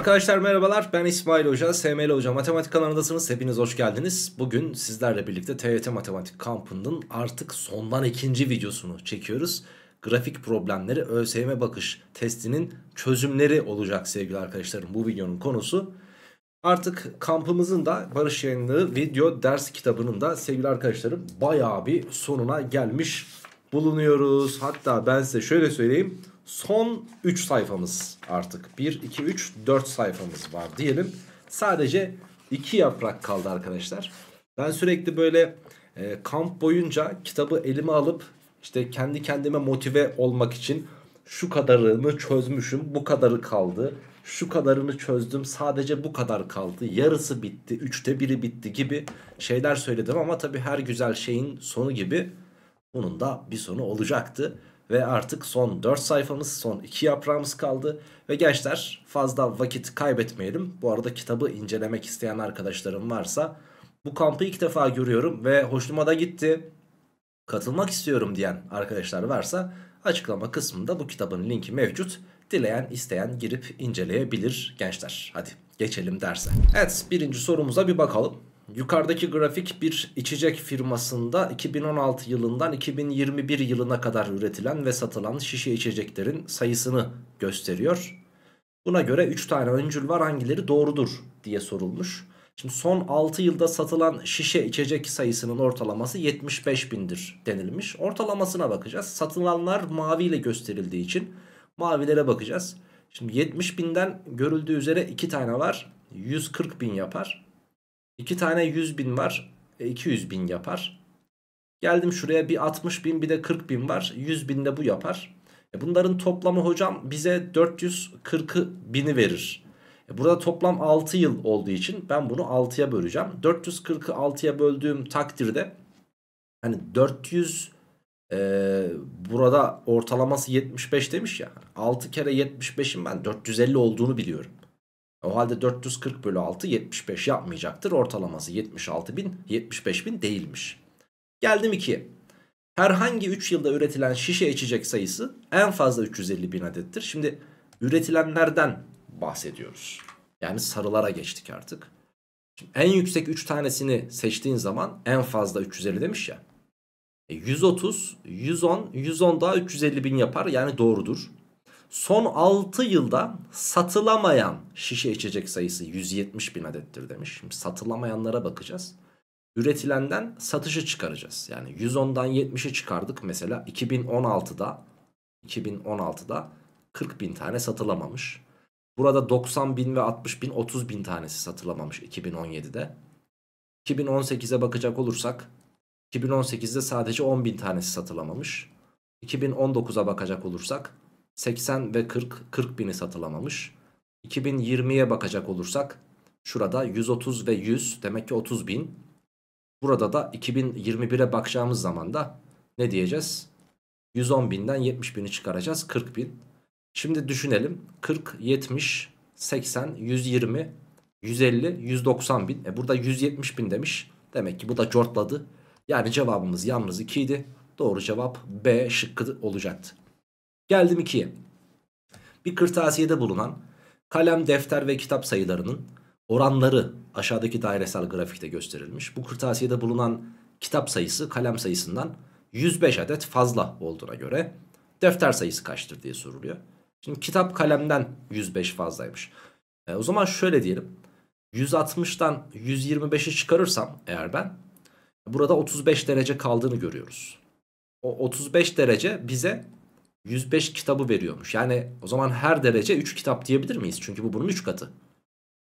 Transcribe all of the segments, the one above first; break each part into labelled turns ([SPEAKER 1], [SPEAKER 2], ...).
[SPEAKER 1] Arkadaşlar merhabalar ben İsmail Hoca, SML Hoca Matematik kanalındasınız. Hepiniz hoş geldiniz. Bugün sizlerle birlikte TYT Matematik kampının artık sondan ikinci videosunu çekiyoruz. Grafik problemleri ÖSYM bakış testinin çözümleri olacak sevgili arkadaşlarım bu videonun konusu. Artık kampımızın da Barış yayınlığı video ders kitabının da sevgili arkadaşlarım bayağı bir sonuna gelmiş bulunuyoruz. Hatta ben size şöyle söyleyeyim son 3 sayfamız artık. 1, 2, 3, 4 sayfamız var diyelim. Sadece 2 yaprak kaldı arkadaşlar. Ben sürekli böyle e, kamp boyunca kitabı elime alıp işte kendi kendime motive olmak için şu kadarını çözmüşüm bu kadarı kaldı. Şu kadarını çözdüm sadece bu kadar kaldı. Yarısı bitti, üçte biri bitti gibi şeyler söyledim ama tabii her güzel şeyin sonu gibi bunun da bir sonu olacaktı. Ve artık son 4 sayfamız, son 2 yaprağımız kaldı. Ve gençler fazla vakit kaybetmeyelim. Bu arada kitabı incelemek isteyen arkadaşlarım varsa bu kampı ilk defa görüyorum ve hoşuma da gitti. Katılmak istiyorum diyen arkadaşlar varsa açıklama kısmında bu kitabın linki mevcut. Dileyen isteyen girip inceleyebilir gençler. Hadi geçelim derse. Evet birinci sorumuza bir bakalım yukarıdaki grafik bir içecek firmasında 2016 yılından 2021 yılına kadar üretilen ve satılan şişe içeceklerin sayısını gösteriyor. Buna göre 3 tane öncül var hangileri doğrudur diye sorulmuş. Şimdi son 6 yılda satılan şişe içecek sayısının ortalaması 75 bindir denilmiş. Ortalamasına bakacağız. Satılanlar mavi ile gösterildiği için mavilere bakacağız. Şimdi 70 binden görüldüğü üzere 2 tane var. 140 bin yapar. 2 tane 100 bin var. E, 200 bin yapar. Geldim şuraya bir 60 bin bir de 40 bin var. 100 bin de bu yapar. E, bunların toplamı hocam bize 440 bini verir. E, burada toplam 6 yıl olduğu için ben bunu 6'ya böleceğim. 440'ı 6'ya böldüğüm takdirde hani 400 e, burada ortalaması 75 demiş ya. 6 kere 75'in ben 450 olduğunu biliyorum. O halde 440 bölü 6 75 yapmayacaktır. Ortalaması 76 bin 75 bin değilmiş. Geldim 2'ye. Herhangi 3 yılda üretilen şişe içecek sayısı en fazla 350 bin adettir. Şimdi üretilenlerden bahsediyoruz. Yani sarılara geçtik artık. Şimdi en yüksek 3 tanesini seçtiğin zaman en fazla 350 demiş ya. 130, 110, 110 daha 350 bin yapar. Yani doğrudur son 6 yılda satılamayan şişe içecek sayısı 170 bin adettir demiş. Şimdi satılamayanlara bakacağız. Üretilenden satışı çıkaracağız. Yani 110'dan 70'i çıkardık mesela 2016'da 2016'da 40 bin tane satılamamış. Burada 90 bin ve 60 bin 30 bin tanesi satılamamış 2017'de. 2018'e bakacak olursak 2018'de sadece 10 bin tanesi satılamamış. 2019'a bakacak olursak 80 ve 40 40 bini satılamamış. 2020'ye bakacak olursak şurada 130 ve 100 demek ki 30 bin. Burada da 2021'e bakacağımız zaman da ne diyeceğiz? 110 binden 70 bini çıkaracağız 40 bin. Şimdi düşünelim 40, 70, 80, 120, 150, 190 bin. E burada 170 bin demiş. Demek ki bu da cortladı. Yani cevabımız yalnız 2 idi. Doğru cevap B şıkkı olacaktı. Geldim 2'ye. Bir kırtasiyede bulunan kalem, defter ve kitap sayılarının oranları aşağıdaki dairesel grafikte gösterilmiş. Bu kırtasiyede bulunan kitap sayısı kalem sayısından 105 adet fazla olduğuna göre defter sayısı kaçtır diye soruluyor. Şimdi kitap kalemden 105 fazlaymış. E, o zaman şöyle diyelim. 160'tan 125'i çıkarırsam eğer ben burada 35 derece kaldığını görüyoruz. O 35 derece bize 105 kitabı veriyormuş. Yani o zaman her derece 3 kitap diyebilir miyiz? Çünkü bu bunun 3 katı.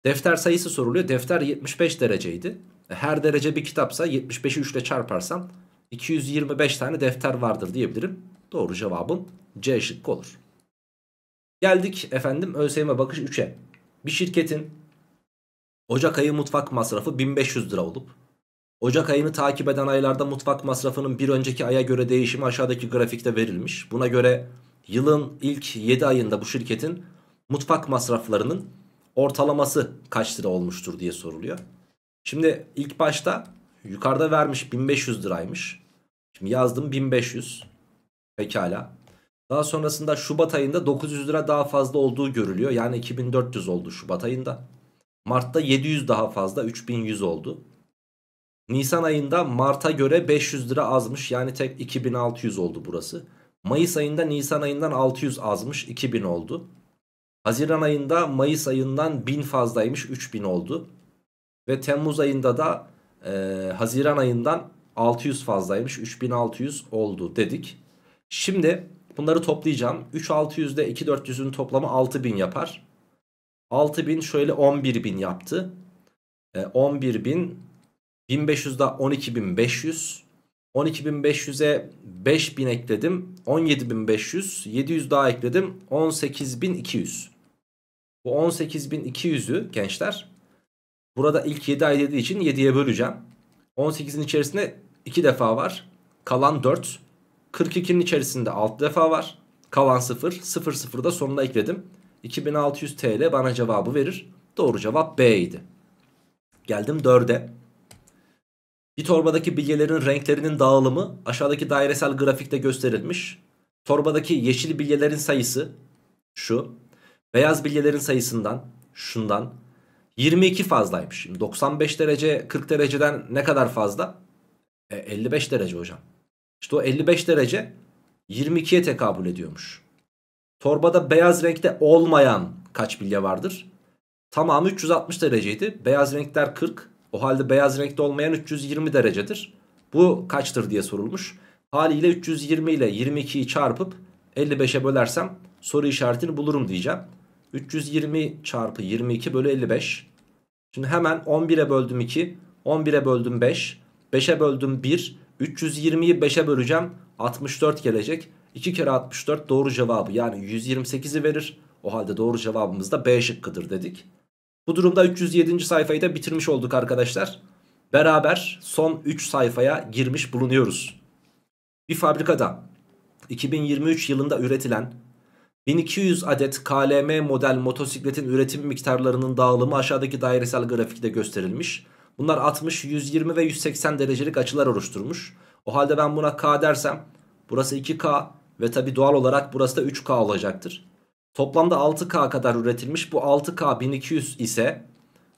[SPEAKER 1] Defter sayısı soruluyor. Defter 75 dereceydi. E, her derece bir kitapsa 75'i 3 ile çarparsam 225 tane defter vardır diyebilirim. Doğru cevabım C şıkkı olur. Geldik efendim ÖSYM bakış 3'e. Bir şirketin Ocak ayı mutfak masrafı 1500 lira olup Ocak ayını takip eden aylarda mutfak masrafının bir önceki aya göre değişimi aşağıdaki grafikte verilmiş. Buna göre yılın ilk 7 ayında bu şirketin mutfak masraflarının ortalaması kaç lira olmuştur diye soruluyor. Şimdi ilk başta yukarıda vermiş 1500 liraymış. Şimdi yazdım 1500. Pekala. Daha sonrasında Şubat ayında 900 lira daha fazla olduğu görülüyor. Yani 2400 oldu Şubat ayında. Mart'ta 700 daha fazla 3100 oldu. Nisan ayında Mart'a göre 500 lira azmış. Yani tek 2600 oldu burası. Mayıs ayında Nisan ayından 600 azmış. 2000 oldu. Haziran ayında Mayıs ayından 1000 fazlaymış. 3000 oldu. Ve Temmuz ayında da e, Haziran ayından 600 fazlaymış. 3600 oldu dedik. Şimdi bunları toplayacağım. 3600 ile 2400'ün toplamı 6000 yapar. 6000 şöyle 11000 yaptı. E, 11000 1500'da 12500. 12500'e 5000 ekledim. 17500. 700 daha ekledim. 18200. Bu 18200'ü gençler burada ilk 7 ay dediği için 7'ye böleceğim. 18'in içerisinde 2 defa var. Kalan 4. 42'nin içerisinde 6 defa var. Kalan 0. 0 0 da sonuna ekledim. 2600 TL bana cevabı verir. Doğru cevap B idi. Geldim 4'e. Bir torbadaki bilyelerin renklerinin dağılımı aşağıdaki dairesel grafikte gösterilmiş. Torbadaki yeşil bilyelerin sayısı şu. Beyaz bilyelerin sayısından şundan 22 fazlaymış. Şimdi 95 derece 40 dereceden ne kadar fazla? E, 55 derece hocam. İşte o 55 derece 22'ye tekabül ediyormuş. Torbada beyaz renkte olmayan kaç bilye vardır? Tamamı 360 dereceydi. Beyaz renkler 40, o halde beyaz renkte olmayan 320 derecedir. Bu kaçtır diye sorulmuş. Haliyle 320 ile 22'yi çarpıp 55'e bölersem soru işaretini bulurum diyeceğim. 320 çarpı 22 bölü 55. Şimdi hemen 11'e böldüm 2. 11'e böldüm 5. 5'e böldüm 1. 320'yi 5'e böleceğim. 64 gelecek. 2 kere 64 doğru cevabı yani 128'i verir. O halde doğru cevabımız da B şıkkıdır dedik. Bu durumda 307. sayfayı da bitirmiş olduk arkadaşlar. Beraber son 3 sayfaya girmiş bulunuyoruz. Bir fabrikada 2023 yılında üretilen 1200 adet KLM model motosikletin üretim miktarlarının dağılımı aşağıdaki dairesel grafikte gösterilmiş. Bunlar 60, 120 ve 180 derecelik açılar oluşturmuş. O halde ben buna K dersem burası 2K ve tabi doğal olarak burası da 3K olacaktır. Toplamda 6K kadar üretilmiş. Bu 6K 1200 ise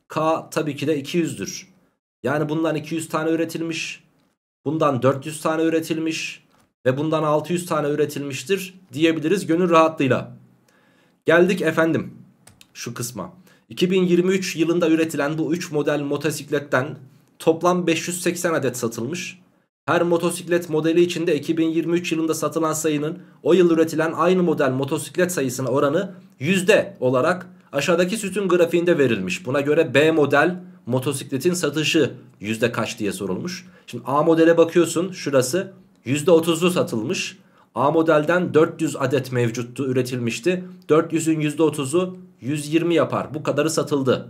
[SPEAKER 1] K tabii ki de 200'dür. Yani bundan 200 tane üretilmiş. Bundan 400 tane üretilmiş. Ve bundan 600 tane üretilmiştir diyebiliriz gönül rahatlığıyla. Geldik efendim şu kısma. 2023 yılında üretilen bu 3 model motosikletten toplam 580 adet satılmış. Her motosiklet modeli içinde 2023 yılında satılan sayının o yıl üretilen aynı model motosiklet sayısına oranı yüzde olarak aşağıdaki sütun grafiğinde verilmiş. Buna göre B model motosikletin satışı yüzde kaç diye sorulmuş. Şimdi A modele bakıyorsun şurası yüzde %30'u satılmış. A modelden 400 adet mevcuttu üretilmişti. 400'ün %30'u 120 yapar bu kadarı satıldı.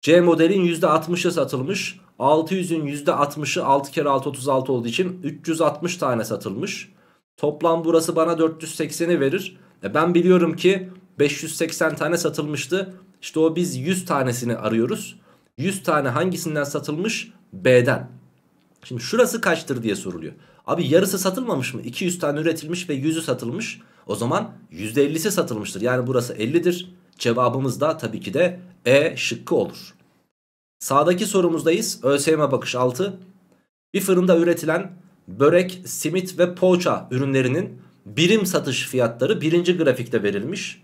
[SPEAKER 1] C modelin %60'ı satılmış. 600'ün %60'ı 6 kere 6 36 olduğu için 360 tane satılmış. Toplam burası bana 480'i verir. E ben biliyorum ki 580 tane satılmıştı. İşte o biz 100 tanesini arıyoruz. 100 tane hangisinden satılmış? B'den. Şimdi şurası kaçtır diye soruluyor. Abi yarısı satılmamış mı? 200 tane üretilmiş ve 100'ü satılmış. O zaman %50'si satılmıştır. Yani burası 50'dir. Cevabımız da tabii ki de E şıkkı olur. Sağdaki sorumuzdayız. ÖSYM bakış 6. Bir fırında üretilen börek, simit ve poğaça ürünlerinin birim satış fiyatları birinci grafikte verilmiş.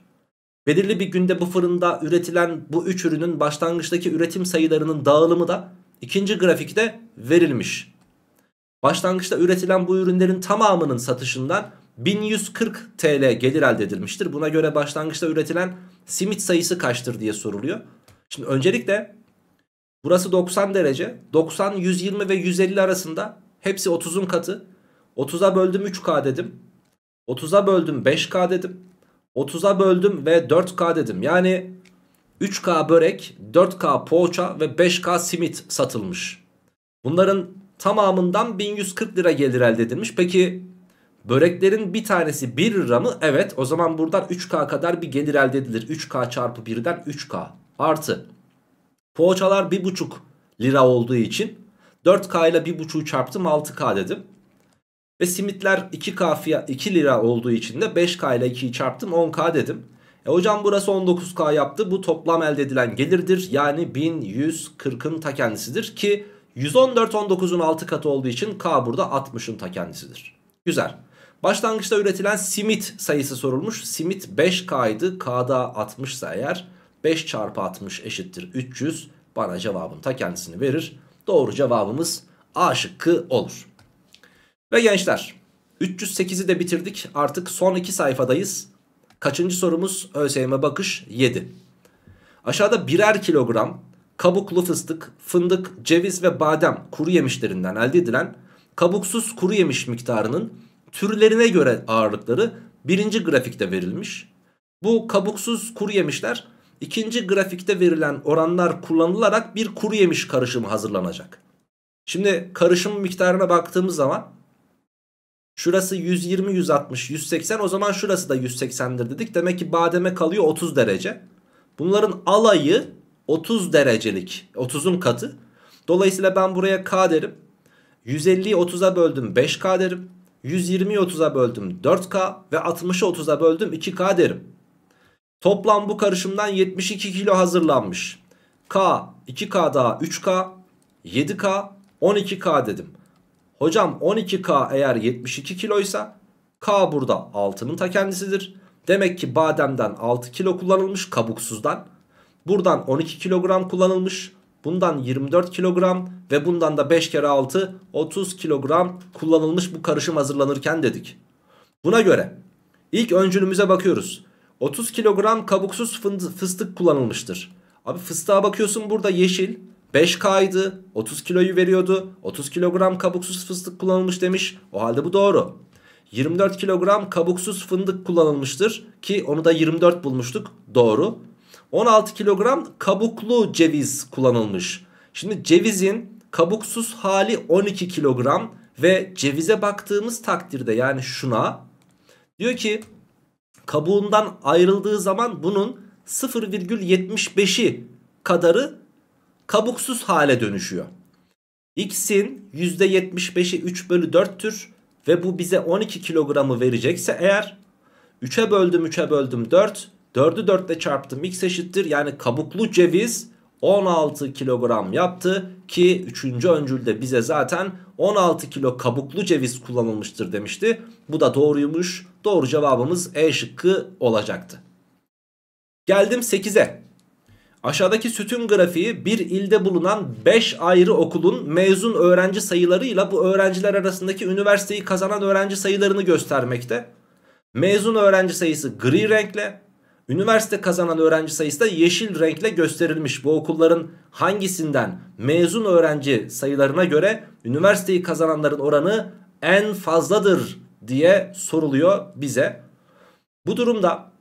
[SPEAKER 1] Belirli bir günde bu fırında üretilen bu üç ürünün başlangıçtaki üretim sayılarının dağılımı da ikinci grafikte verilmiş. Başlangıçta üretilen bu ürünlerin tamamının satışından 1140 TL gelir elde edilmiştir. Buna göre başlangıçta üretilen simit sayısı kaçtır diye soruluyor. Şimdi öncelikle burası 90 derece. 90, 120 ve 150 arasında hepsi 30'un katı. 30'a böldüm 3K dedim. 30'a böldüm 5K dedim. 30'a böldüm ve 4K dedim. Yani 3K börek, 4K poğaça ve 5K simit satılmış. Bunların tamamından 1140 lira gelir elde edilmiş. Peki Böreklerin bir tanesi 1 lira mı? Evet o zaman buradan 3K kadar bir gelir elde edilir. 3K çarpı 1'den 3K artı. Poğaçalar 1,5 lira olduğu için 4K ile 1,5'u çarptım 6K dedim. Ve simitler 2K fiyat, 2 lira olduğu için de 5K ile 2'yi çarptım 10K dedim. E hocam burası 19K yaptı. Bu toplam elde edilen gelirdir. Yani 1140'ın ta kendisidir ki 114 19'un 6 katı olduğu için K burada 60'ın ta kendisidir. Güzel. Başlangıçta üretilen simit sayısı sorulmuş. Simit 5 kaydı K'da 60'sa eğer 5 çarpı 60 eşittir 300. Bana cevabın ta kendisini verir. Doğru cevabımız A şıkkı olur. Ve gençler 308'i de bitirdik. Artık son 2 sayfadayız. Kaçıncı sorumuz? ÖSYM bakış 7. Aşağıda birer kilogram kabuklu fıstık, fındık, ceviz ve badem kuru yemişlerinden elde edilen kabuksuz kuru yemiş miktarının türlerine göre ağırlıkları birinci grafikte verilmiş. Bu kabuksuz kuru yemişler ikinci grafikte verilen oranlar kullanılarak bir kuru yemiş karışımı hazırlanacak. Şimdi karışım miktarına baktığımız zaman şurası 120, 160, 180 o zaman şurası da 180'dir dedik. Demek ki bademe kalıyor 30 derece. Bunların alayı 30 derecelik 30'un katı. Dolayısıyla ben buraya k derim. 150'yi 30'a böldüm 5k derim. 120'yi 30'a böldüm 4K ve 60'ı 30'a böldüm 2K derim. Toplam bu karışımdan 72 kilo hazırlanmış. K 2K daha 3K 7K 12K dedim. Hocam 12K eğer 72 kiloysa K burada 6'nın ta kendisidir. Demek ki bademden 6 kilo kullanılmış kabuksuzdan. Buradan 12 kilogram kullanılmış. Bundan 24 kilogram ve bundan da 5 kere 6 30 kilogram kullanılmış bu karışım hazırlanırken dedik. Buna göre ilk öncülümüze bakıyoruz. 30 kilogram kabuksuz fıstık kullanılmıştır. Abi fıstığa bakıyorsun burada yeşil 5K'ydı 30 kiloyu veriyordu 30 kilogram kabuksuz fıstık kullanılmış demiş o halde bu doğru. 24 kilogram kabuksuz fındık kullanılmıştır ki onu da 24 bulmuştuk doğru. 16 kilogram kabuklu ceviz kullanılmış. Şimdi cevizin kabuksuz hali 12 kilogram ve cevize baktığımız takdirde yani şuna diyor ki kabuğundan ayrıldığı zaman bunun 0,75'i kadarı kabuksuz hale dönüşüyor. X'in %75'i 3 bölü 4'tür ve bu bize 12 kilogramı verecekse eğer 3'e böldüm 3'e böldüm 4 4'ü 4 ile çarptım x eşittir. Yani kabuklu ceviz 16 kilogram yaptı ki 3. öncülde bize zaten 16 kilo kabuklu ceviz kullanılmıştır demişti. Bu da doğruymuş. Doğru cevabımız E şıkkı olacaktı. Geldim 8'e. Aşağıdaki sütun grafiği bir ilde bulunan 5 ayrı okulun mezun öğrenci sayılarıyla bu öğrenciler arasındaki üniversiteyi kazanan öğrenci sayılarını göstermekte. Mezun öğrenci sayısı gri renkle, Üniversite kazanan öğrenci sayısı da yeşil renkle gösterilmiş. Bu okulların hangisinden mezun öğrenci sayılarına göre üniversiteyi kazananların oranı en fazladır diye soruluyor bize. Bu durumda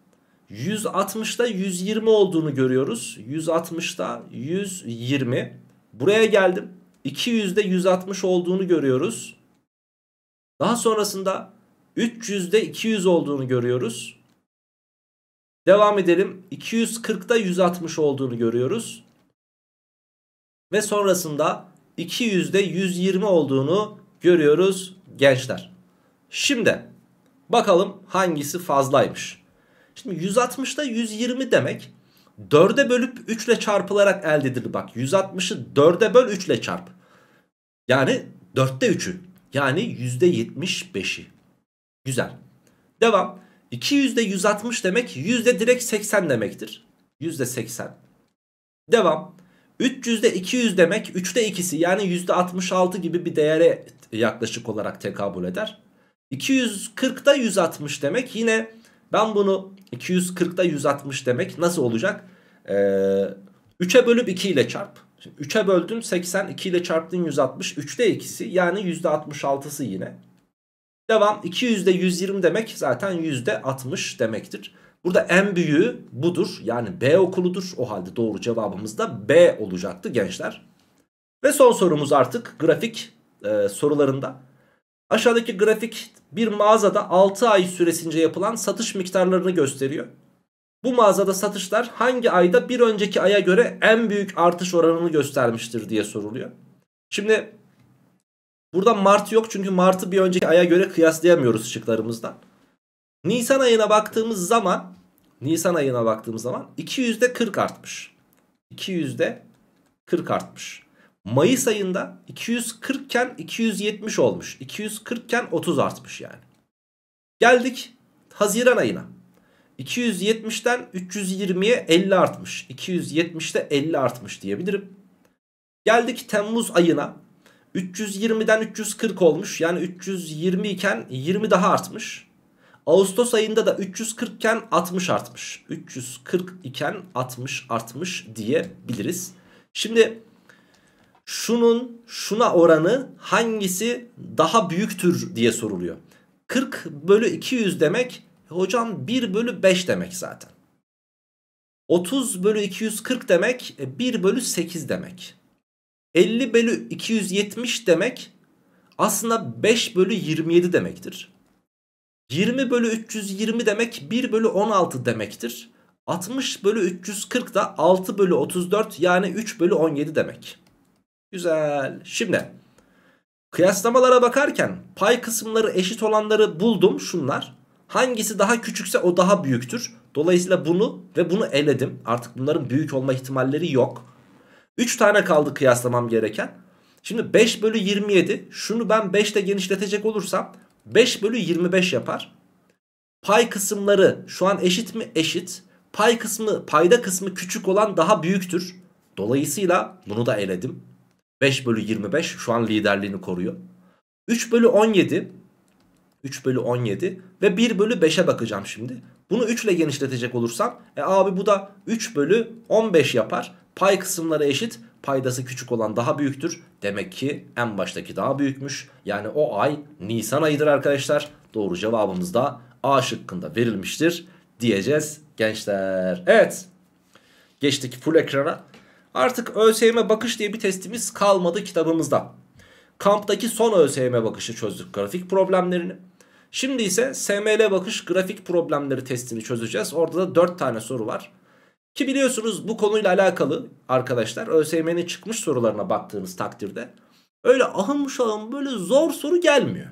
[SPEAKER 1] 160'da 120 olduğunu görüyoruz. 160'da 120. Buraya geldim. 200'de 160 olduğunu görüyoruz. Daha sonrasında 300'de 200 olduğunu görüyoruz. Devam edelim. 240'da 160 olduğunu görüyoruz. Ve sonrasında 200'de 120 olduğunu görüyoruz gençler. Şimdi bakalım hangisi fazlaymış. Şimdi 160'da 120 demek 4'e bölüp 3 ile çarpılarak elde edilir. Bak 160'ı 4'e böl 3 ile çarp. Yani 4'te 3'ü. Yani %75'i. Güzel. Devam. 2 yüzde 160 demek yüzde direkt 80 demektir. Yüzde 80. Devam. 300'de 200 demek 3'te ikisi yani yüzde 66 gibi bir değere yaklaşık olarak tekabül eder. 240'da 160 demek yine ben bunu 240'da 160 demek nasıl olacak? Ee, 3'e bölüp 2 ile çarp. 3'e böldüm 80 2 ile çarptın 160 3'te ikisi yani yüzde %66'sı yine. Devam 200'de 120 demek zaten %60 demektir. Burada en büyüğü budur. Yani B okuludur. O halde doğru cevabımız da B olacaktı gençler. Ve son sorumuz artık grafik e, sorularında. Aşağıdaki grafik bir mağazada 6 ay süresince yapılan satış miktarlarını gösteriyor. Bu mağazada satışlar hangi ayda bir önceki aya göre en büyük artış oranını göstermiştir diye soruluyor. Şimdi Burada Mart yok çünkü Mart'ı bir önceki aya göre kıyaslayamıyoruz şıklarımızdan. Nisan ayına baktığımız zaman Nisan ayına baktığımız zaman 200'de 40 artmış. 200'de 40 artmış. Mayıs ayında 240 iken 270 olmuş. 240 iken 30 artmış yani. Geldik Haziran ayına. 270'ten 320'ye 50 artmış. 270'te 50 artmış diyebilirim. Geldik Temmuz ayına. 320'den 340 olmuş. Yani 320 iken 20 daha artmış. Ağustos ayında da 340 iken 60 artmış. 340 iken 60 artmış diyebiliriz. Şimdi şunun şuna oranı hangisi daha büyüktür diye soruluyor. 40 bölü 200 demek hocam 1 bölü 5 demek zaten. 30 bölü 240 demek 1 bölü 8 demek. 50 bölü 270 demek aslında 5 bölü 27 demektir. 20 bölü 320 demek 1 bölü 16 demektir. 60 bölü 340 da 6 bölü 34 yani 3 bölü 17 demek. Güzel. Şimdi kıyaslamalara bakarken pay kısımları eşit olanları buldum şunlar. Hangisi daha küçükse o daha büyüktür. Dolayısıyla bunu ve bunu eledim. Artık bunların büyük olma ihtimalleri yok. 3 tane kaldı kıyaslamam gereken. Şimdi 5 bölü 27 şunu ben 5 ile genişletecek olursam 5 bölü 25 yapar. Pay kısımları şu an eşit mi? Eşit. Pay kısmı payda kısmı küçük olan daha büyüktür. Dolayısıyla bunu da eledim. 5 bölü 25 şu an liderliğini koruyor. 3 bölü 17 3 bölü 17 ve 1 bölü 5'e bakacağım şimdi. Bunu 3 ile genişletecek olursam e abi bu da 3 bölü 15 yapar. Pay kısımları eşit paydası küçük olan daha büyüktür. Demek ki en baştaki daha büyükmüş. Yani o ay Nisan ayıdır arkadaşlar. Doğru cevabımız da A şıkkında verilmiştir diyeceğiz gençler. Evet geçtik full ekrana. Artık ÖSYM bakış diye bir testimiz kalmadı kitabımızda. Kamptaki son ÖSYM bakışı çözdük grafik problemlerini. Şimdi ise SML bakış grafik problemleri testini çözeceğiz. Orada da 4 tane soru var. Ki biliyorsunuz bu konuyla alakalı arkadaşlar ÖSYM'nin çıkmış sorularına baktığınız takdirde öyle ahım şahım böyle zor soru gelmiyor.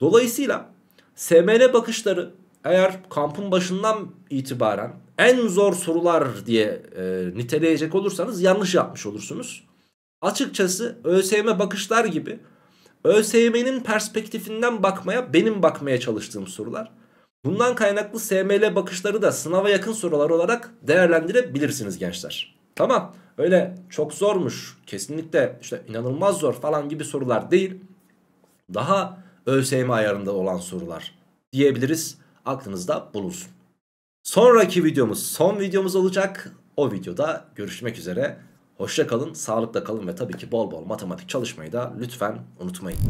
[SPEAKER 1] Dolayısıyla SML bakışları eğer kampın başından itibaren en zor sorular diye e, niteleyecek olursanız yanlış yapmış olursunuz. Açıkçası ÖSYM bakışlar gibi ÖSYM'nin perspektifinden bakmaya benim bakmaya çalıştığım sorular. Bundan kaynaklı SML bakışları da sınava yakın sorular olarak değerlendirebilirsiniz gençler. Tamam öyle çok zormuş kesinlikle işte inanılmaz zor falan gibi sorular değil. Daha ÖSYM ayarında olan sorular diyebiliriz aklınızda bulunsun. Sonraki videomuz son videomuz olacak. O videoda görüşmek üzere. Hoşça kalın, sağlıkla kalın ve tabii ki bol bol matematik çalışmayı da lütfen unutmayın.